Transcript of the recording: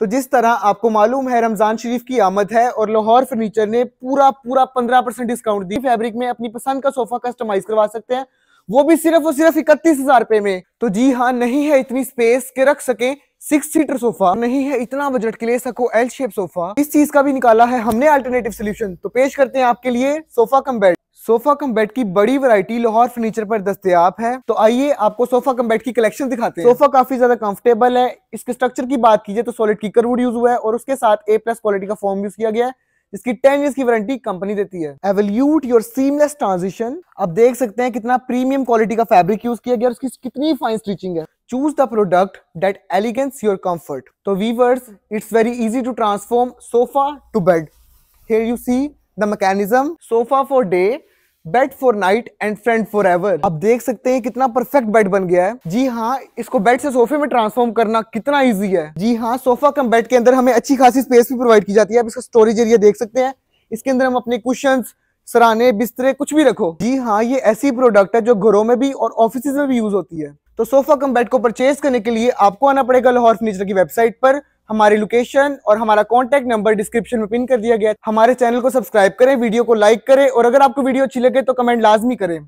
तो जिस तरह आपको मालूम है रमजान शरीफ की आमद है और लाहौर फर्नीचर ने पूरा पूरा पंद्रह परसेंट डिस्काउंट दी फैब्रिक में अपनी पसंद का सोफा कस्टमाइज करवा सकते हैं वो भी सिर्फ और सिर्फ इकतीस हजार रुपए में तो जी हाँ नहीं है इतनी स्पेस के रख सके सिक्स सीटर सोफा नहीं है इतना बजट के ले सको एल शेप सोफा इस चीज का भी निकाला है हमने अल्टरनेटिव सोल्यूशन तो पेश करते हैं आपके लिए sofa cum bed sofa cum bed की बड़ी वैरायटी लाहौर फर्नीचर पर दस्तियाब है तो आइए आपको सोफा कम बेड की कलेक्शन दिखाते हैं सोफा काफी ज्यादा कंफर्टेबल है इसके स्ट्रक्चर की बात कीजिए तो सॉलिड कीकर वुड यूज हुआ है और उसके साथ ए प्लस क्वालिटी का फॉर्म यूज किया गया है इसकी टेन ईयर की वारंटी कंपनी देती है एवल्यूट योर सीमलेस ट्रांजिशन आप देख सकते हैं कितना प्रीमियम क्वालिटी का फैब्रिक यूज किया गया और उसकी कितनी फाइन स्टिचिंग है choose the product that elegance your comfort तो weavers it's very easy to transform sofa to bed here you see the mechanism sofa for day bed for night and friend forever आप देख सकते हैं कितना perfect bed बन गया है जी हाँ इसको बेड से सोफे में ट्रांसफॉर्म करना कितना इजी है जी हाँ सोफा कम बेड के अंदर हमें अच्छी खासी स्पेस भी प्रोवाइड की जाती है आप इसका स्टोरेज एरिया देख सकते हैं इसके अंदर हम अपने क्वेश्चन सराने बिस्तरे कुछ भी रखो जी हाँ ये ऐसी प्रोडक्ट है जो घरों में भी और ऑफिस में भी यूज होती है तो सोफा कम बेड को परचेज करने के लिए आपको आना पड़ेगा लाहौर फर्नीचर की वेबसाइट पर हमारी लोकेशन और हमारा कॉन्टैक्ट नंबर डिस्क्रिप्शन में पिन कर दिया गया हमारे चैनल को सब्सक्राइब करें वीडियो को लाइक करें और अगर आपको वीडियो अच्छी लगे तो कमेंट लाजमी करें